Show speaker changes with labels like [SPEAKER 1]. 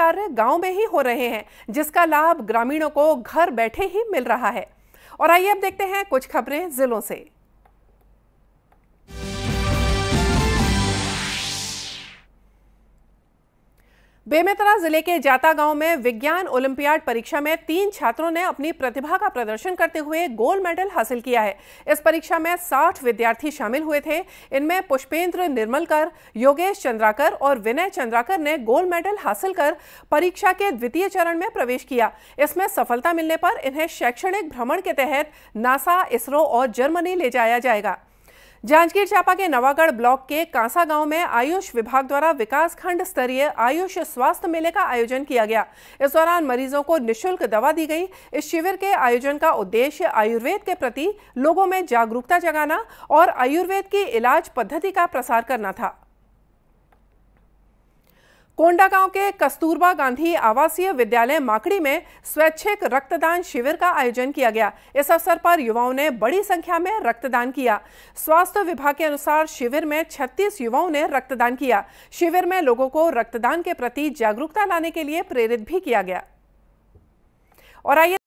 [SPEAKER 1] कार्य गांव में ही हो रहे हैं जिसका लाभ ग्रामीणों को घर बैठे ही मिल रहा है और आइए अब देखते हैं कुछ खबरें जिलों से बेमेतरा जिले के जाता गांव में विज्ञान ओलंपियाड परीक्षा में तीन छात्रों ने अपनी प्रतिभा का प्रदर्शन करते हुए गोल्ड मेडल हासिल किया है इस परीक्षा में 60 विद्यार्थी शामिल हुए थे इनमें पुष्पेंद्र निर्मलकर योगेश चंद्राकर और विनय चंद्राकर ने गोल्ड मेडल हासिल कर परीक्षा के द्वितीय चरण में प्रवेश किया इसमें सफलता मिलने पर इन्हें शैक्षणिक भ्रमण के तहत नासा इसरो और जर्मनी ले जाया जाएगा जांजगीर चांपा के नवागढ़ ब्लॉक के कांसा गांव में आयुष विभाग द्वारा विकास खंड स्तरीय आयुष स्वास्थ्य मेले का आयोजन किया गया इस दौरान मरीजों को निशुल्क दवा दी गई इस शिविर के आयोजन का उद्देश्य आयुर्वेद के प्रति लोगों में जागरूकता जगाना और आयुर्वेद की इलाज पद्धति का प्रसार करना था कोंडा गांव के कस्तूरबा गांधी आवासीय विद्यालय माकड़ी में स्वैच्छिक रक्तदान शिविर का आयोजन किया गया इस अवसर पर युवाओं ने बड़ी संख्या में रक्तदान किया स्वास्थ्य विभाग के अनुसार शिविर में 36 युवाओं ने रक्तदान किया शिविर में लोगों को रक्तदान के प्रति जागरूकता लाने के लिए प्रेरित भी किया गया और आइए